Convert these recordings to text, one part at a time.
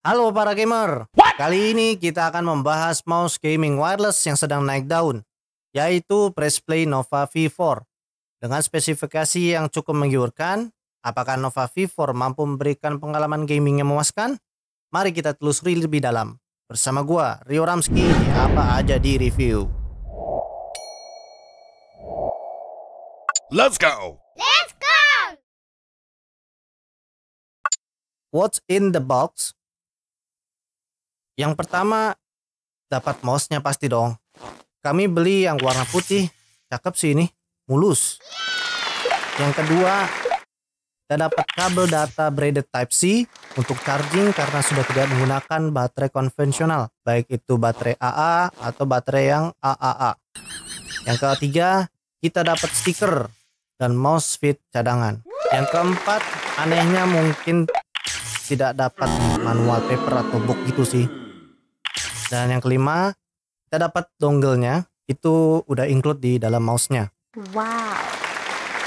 Halo para gamer. What? Kali ini kita akan membahas mouse gaming wireless yang sedang naik daun, yaitu Pressplay Nova V4. Dengan spesifikasi yang cukup menggiurkan, apakah Nova V4 mampu memberikan pengalaman gaming yang memuaskan? Mari kita telusuri lebih dalam. Bersama gua, Rio Ramski, di apa aja di review. Let's go. Let's go. What's in the box? Yang pertama dapat mouse-nya pasti dong. Kami beli yang warna putih, cakep sih ini, mulus. Yang kedua, kita dapat kabel data braided type C untuk charging karena sudah tidak menggunakan baterai konvensional, baik itu baterai AA atau baterai yang AAA. Yang ketiga, kita dapat stiker dan mouse fit cadangan. Yang keempat, anehnya mungkin tidak dapat manual paper atau book gitu sih. Dan yang kelima, kita dapat dongle-nya itu udah include di dalam mouse-nya. Wow.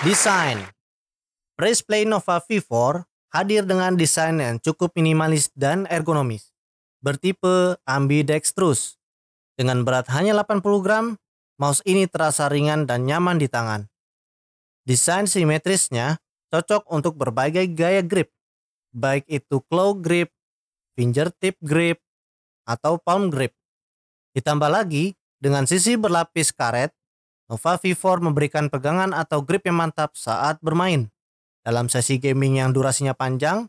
Desain. Raceplay Nova V4 hadir dengan desain yang cukup minimalis dan ergonomis. Bertipe ambidextrous. Dengan berat hanya 80 gram, mouse ini terasa ringan dan nyaman di tangan. Desain simetrisnya cocok untuk berbagai gaya grip baik itu claw grip, fingertip grip, atau palm grip. Ditambah lagi, dengan sisi berlapis karet, Nova V4 memberikan pegangan atau grip yang mantap saat bermain. Dalam sesi gaming yang durasinya panjang,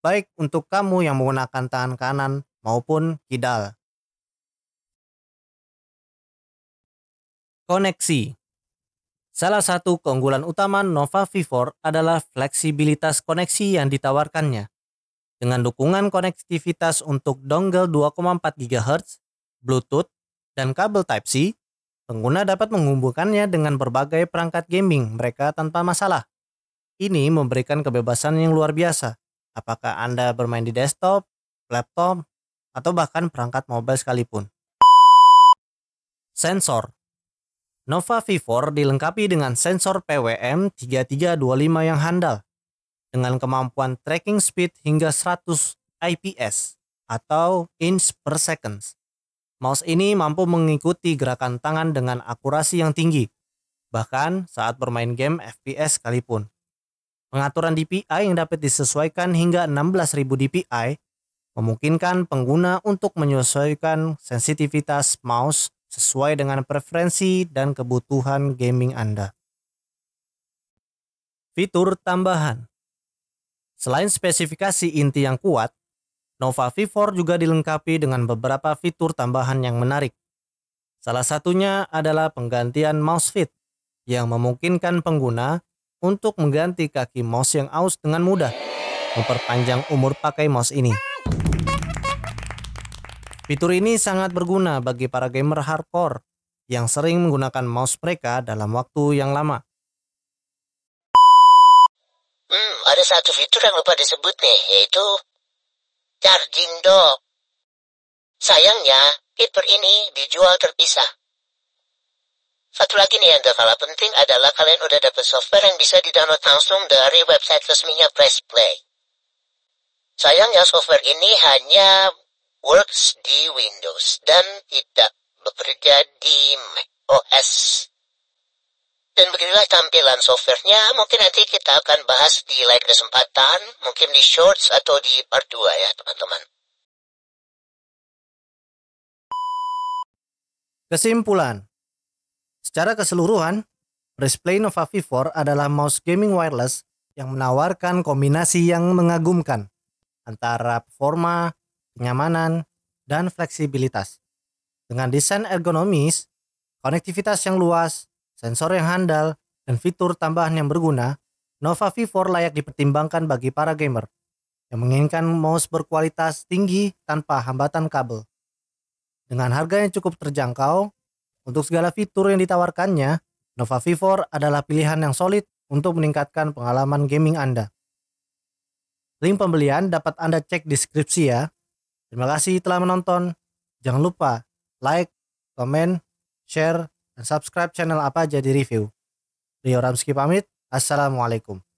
baik untuk kamu yang menggunakan tangan kanan maupun kidal. Koneksi Salah satu keunggulan utama Nova V4 adalah fleksibilitas koneksi yang ditawarkannya. Dengan dukungan konektivitas untuk dongle 2,4 GHz, Bluetooth, dan kabel Type-C, pengguna dapat menghubungkannya dengan berbagai perangkat gaming mereka tanpa masalah. Ini memberikan kebebasan yang luar biasa. Apakah Anda bermain di desktop, laptop, atau bahkan perangkat mobile sekalipun. Sensor Nova V4 dilengkapi dengan sensor PWM 3325 yang handal dengan kemampuan tracking speed hingga 100 IPS atau inch per second. Mouse ini mampu mengikuti gerakan tangan dengan akurasi yang tinggi, bahkan saat bermain game FPS sekalipun. Pengaturan DPI yang dapat disesuaikan hingga 16.000 DPI memungkinkan pengguna untuk menyesuaikan sensitivitas mouse sesuai dengan preferensi dan kebutuhan gaming Anda. Fitur tambahan Selain spesifikasi inti yang kuat, Nova V4 juga dilengkapi dengan beberapa fitur tambahan yang menarik. Salah satunya adalah penggantian mouse fit yang memungkinkan pengguna untuk mengganti kaki mouse yang aus dengan mudah, memperpanjang umur pakai mouse ini. Fitur ini sangat berguna bagi para gamer hardcore yang sering menggunakan mouse mereka dalam waktu yang lama. Hmm, ada satu fitur yang lupa disebut nih, yaitu charging dock. Sayangnya, fitur ini dijual terpisah. Satu lagi nih yang gak kalah penting adalah kalian udah dapet software yang bisa didownload langsung dari website resminya Press Play. Sayangnya software ini hanya works di Windows dan tidak bekerja di Mac OS. Dan beginilah tampilan softwarenya. Mungkin nanti kita akan bahas di lain kesempatan, mungkin di shorts atau di part 2 ya teman-teman. Kesimpulan. Secara keseluruhan, Resplay Nova V4 adalah mouse gaming wireless yang menawarkan kombinasi yang mengagumkan antara performa, kenyamanan, dan fleksibilitas. Dengan desain ergonomis, konektivitas yang luas, sensor yang handal, dan fitur tambahan yang berguna, Nova V4 layak dipertimbangkan bagi para gamer yang menginginkan mouse berkualitas tinggi tanpa hambatan kabel. Dengan harga yang cukup terjangkau, untuk segala fitur yang ditawarkannya, Nova V4 adalah pilihan yang solid untuk meningkatkan pengalaman gaming Anda. Link pembelian dapat Anda cek deskripsi ya. Terima kasih telah menonton. Jangan lupa like, komen, share, dan subscribe channel apa aja di review. Rio Ramski pamit. Assalamualaikum.